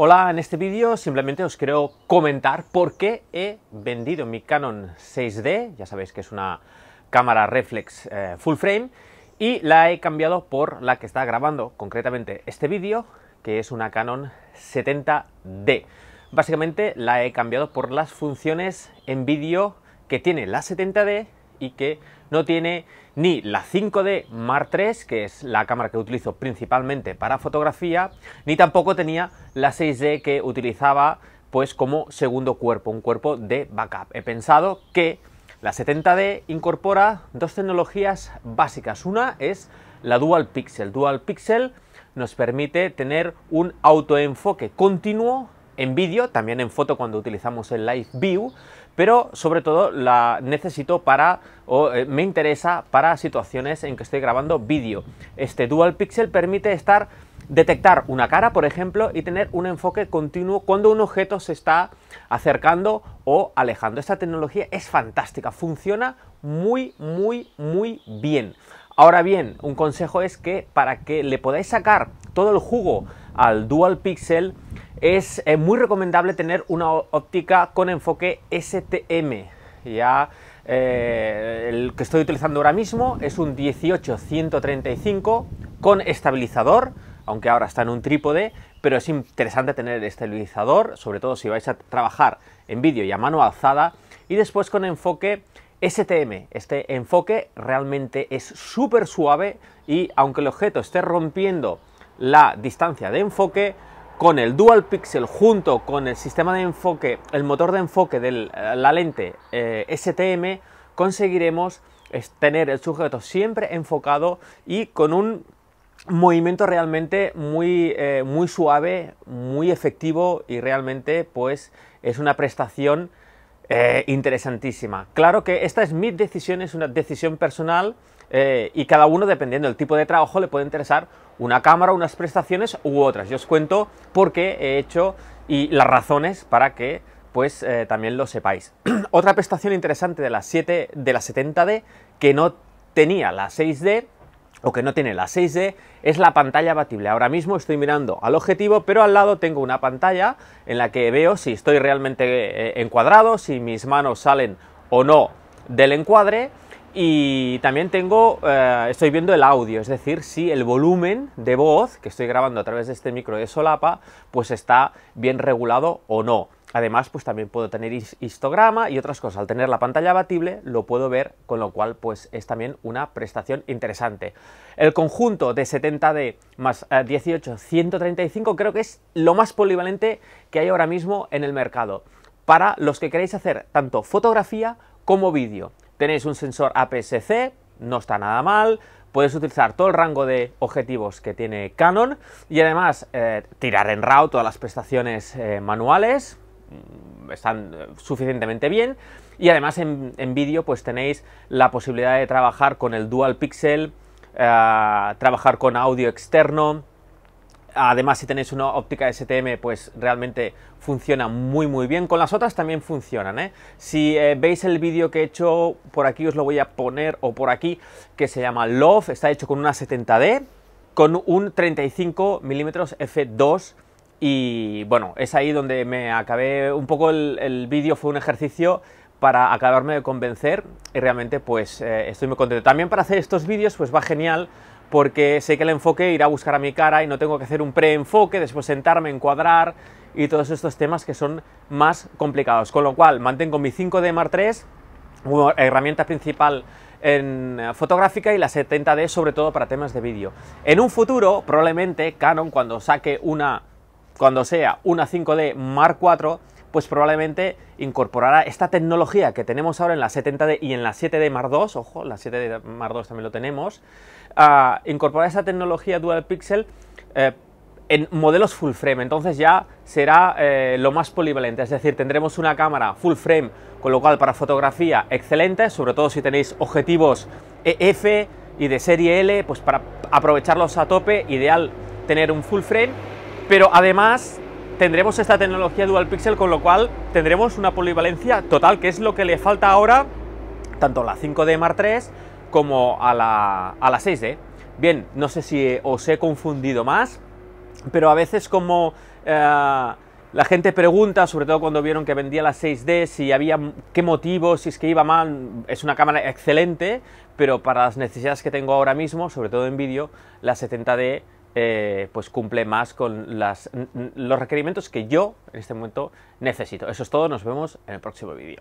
Hola, en este vídeo simplemente os quiero comentar por qué he vendido mi Canon 6D, ya sabéis que es una cámara reflex eh, full frame, y la he cambiado por la que está grabando concretamente este vídeo, que es una Canon 70D. Básicamente la he cambiado por las funciones en vídeo que tiene la 70D y que no tiene ni la 5D Mark III, que es la cámara que utilizo principalmente para fotografía, ni tampoco tenía la 6D que utilizaba pues como segundo cuerpo, un cuerpo de backup. He pensado que la 70D incorpora dos tecnologías básicas. Una es la Dual Pixel. Dual Pixel nos permite tener un autoenfoque continuo en vídeo, también en foto cuando utilizamos el Live View, pero sobre todo la necesito para o eh, me interesa para situaciones en que estoy grabando vídeo. Este Dual Pixel permite estar detectar una cara, por ejemplo, y tener un enfoque continuo cuando un objeto se está acercando o alejando. Esta tecnología es fantástica, funciona muy, muy, muy bien. Ahora bien, un consejo es que para que le podáis sacar todo el jugo al dual pixel, es eh, muy recomendable tener una óptica con enfoque STM. Ya eh, el que estoy utilizando ahora mismo es un 18-135 con estabilizador, aunque ahora está en un trípode, pero es interesante tener el estabilizador, sobre todo si vais a trabajar en vídeo y a mano alzada, y después con enfoque STM. Este enfoque realmente es súper suave y aunque el objeto esté rompiendo la distancia de enfoque, con el dual pixel junto con el sistema de enfoque, el motor de enfoque de la lente eh, STM, conseguiremos tener el sujeto siempre enfocado y con un movimiento realmente muy, eh, muy suave, muy efectivo y realmente pues es una prestación eh, interesantísima. Claro que esta es mi decisión, es una decisión personal eh, y cada uno, dependiendo del tipo de trabajo, le puede interesar una cámara, unas prestaciones u otras. Yo os cuento por qué he hecho y las razones para que pues eh, también lo sepáis. Otra prestación interesante de la, de 70D que no tenía la 6D o que no tiene la 6D es la pantalla abatible. Ahora mismo estoy mirando al objetivo, pero al lado tengo una pantalla en la que veo si estoy realmente eh, encuadrado, si mis manos salen o no del encuadre y también tengo, eh, estoy viendo el audio, es decir, si el volumen de voz que estoy grabando a través de este micro de solapa, pues está bien regulado o no. Además, pues también puedo tener histograma y otras cosas. Al tener la pantalla abatible lo puedo ver, con lo cual pues es también una prestación interesante. El conjunto de 70D más 18, eh, 135 creo que es lo más polivalente que hay ahora mismo en el mercado para los que queréis hacer tanto fotografía como vídeo. Tenéis un sensor APS-C, no está nada mal, puedes utilizar todo el rango de objetivos que tiene Canon y además eh, tirar en RAW todas las prestaciones eh, manuales, mm, están eh, suficientemente bien y además en, en vídeo pues tenéis la posibilidad de trabajar con el dual pixel, trabajar con audio externo, Además, si tenéis una óptica STM, pues realmente funciona muy muy bien. Con las otras también funcionan. ¿eh? Si eh, veis el vídeo que he hecho, por aquí os lo voy a poner o por aquí, que se llama Love, está hecho con una 70D, con un 35 mm f2 y bueno, es ahí donde me acabé un poco el, vídeo, fue un ejercicio para acabarme de convencer y realmente pues eh, estoy muy contento. También para hacer estos vídeos pues va genial porque sé que el enfoque irá a buscar a mi cara y no tengo que hacer un preenfoque, después sentarme, encuadrar y todos estos temas que son más complicados. Con lo cual, mantengo mi 5D Mark III herramienta principal en eh, fotográfica y la 70D sobre todo para temas de vídeo. En un futuro, probablemente Canon cuando saque una cuando sea una 5D Mark IV pues probablemente incorporará esta tecnología que tenemos ahora en la 70D y en la 7D Mark II, ojo, la 7D Mark II también lo tenemos, ah, incorporará esa tecnología dual pixel eh, en modelos full frame, entonces ya será eh, lo más polivalente, es decir, tendremos una cámara full frame, con lo cual para fotografía excelente, sobre todo si tenéis objetivos EF y de serie L, pues para aprovecharlos a tope, ideal tener un full frame, pero además tendremos esta tecnología dual pixel, con lo cual tendremos una polivalencia total, que es lo que le falta ahora tanto a la 5D Mark III como a la, 6D. Bien, no sé si os he confundido más, pero a veces como eh, la gente pregunta, sobre todo cuando vieron que vendía la 6D, si había qué motivo, si es que iba mal, es una cámara excelente, pero para las necesidades que tengo ahora mismo, sobre todo en vídeo, la 70D eh, pues cumple más con las, los requerimientos que yo en este momento necesito. Eso es todo, nos vemos en el próximo vídeo.